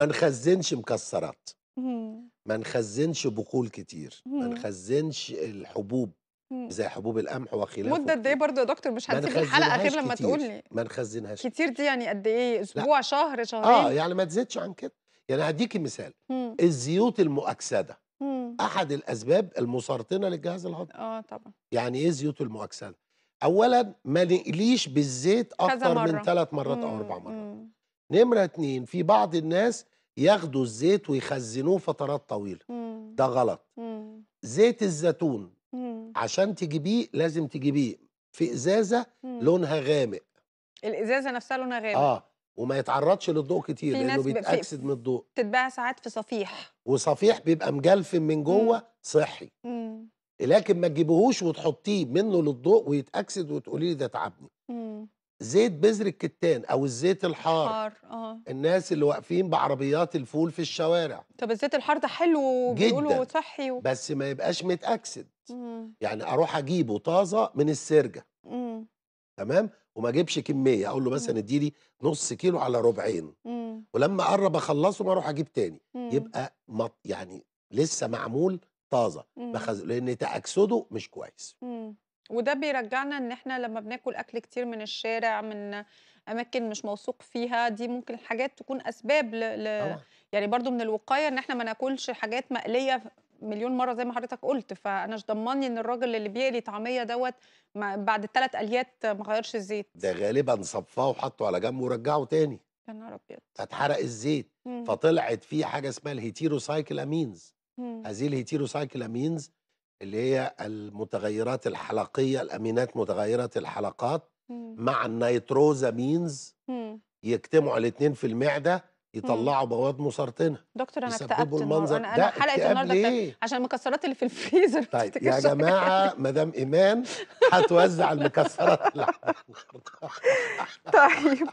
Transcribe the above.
ما نخزنش مكسرات ما نخزنش بقول كتير ما نخزنش الحبوب زي حبوب القمح وخلافه مده قد ايه برضه يا دكتور مش هنسيب الحلقه غير لما تقول لي ما نخزنهاش كتير دي يعني قد ايه اسبوع لا. شهر آه، شهرين اه يعني ما تزيدش عن كده يعني هديكي مثال مم. الزيوت المؤكسده مم. احد الاسباب المسرطنه للجهاز الهضمي اه طبعا يعني ايه زيوت المؤكسده اولا ما نقليش بالزيت اكتر من ثلاث مرات مم. او اربع مرات نمرة اتنين في بعض الناس ياخدوا الزيت ويخزنوه فترات طويلة مم. ده غلط مم. زيت الزيتون مم. عشان تجيبيه لازم تجيبيه في إزازة مم. لونها غامق الإزازة نفسها لونها غامق آه وما يتعرضش للضوء كتير لأنه بيتأكسد من الضوء تتباع ساعات في صفيح وصفيح بيبقى مجلفن من جوه صحي مم. لكن ما تجيبهوش وتحطيه منه للضوء ويتأكسد وتقولي لي ده تعبني زيت بذر الكتان او الزيت الحار حار. اه الناس اللي واقفين بعربيات الفول في الشوارع طب الزيت الحار ده حلو بيقولوا صحي و... بس ما يبقاش متاكسد مم. يعني اروح اجيبه طازه من السرجه مم. تمام وما اجيبش كميه اقول له مثلا اديني نص كيلو على ربعين مم. ولما اقرب اخلصه ما اروح اجيب تاني مم. يبقى مط... يعني لسه معمول طازه بخز... لان تاكسده مش كويس مم. وده بيرجعنا إن إحنا لمّا بناكل أكل كتير من الشارع، من أماكن مش موثوق فيها، دي ممكن حاجات تكون أسباب ل ل يعني برضه من الوقاية إن إحنا ما ناكلش حاجات مقلية مليون مرة زي ما حضرتك قُلت، فأنا مش ضمني إن الراجل اللي بيقلي طعمية دوت بعد ثلاث اليات ما غيّرش الزيت. ده غالبًا صفّاه وحطّه على جنب ورجّعه تاني. يا نهار أبيض! فاتحرق الزيت، مم. فطلعت في حاجة اسمها الheterocycle amines. هذه الheterocycle امينز اللي هي المتغيرات الحلقية الأمينات متغيرة الحلقات مم. مع النيتروزامينز يجتمعوا الاثنين في المعدة يطلعوا بواد مسرطنه دكتور انا اكتئبت المنظر انا, أنا حلقه النهارده عشان المكسرات اللي في الفريزر طيب يا جماعه مدام ايمان هتوزع المكسرات طيب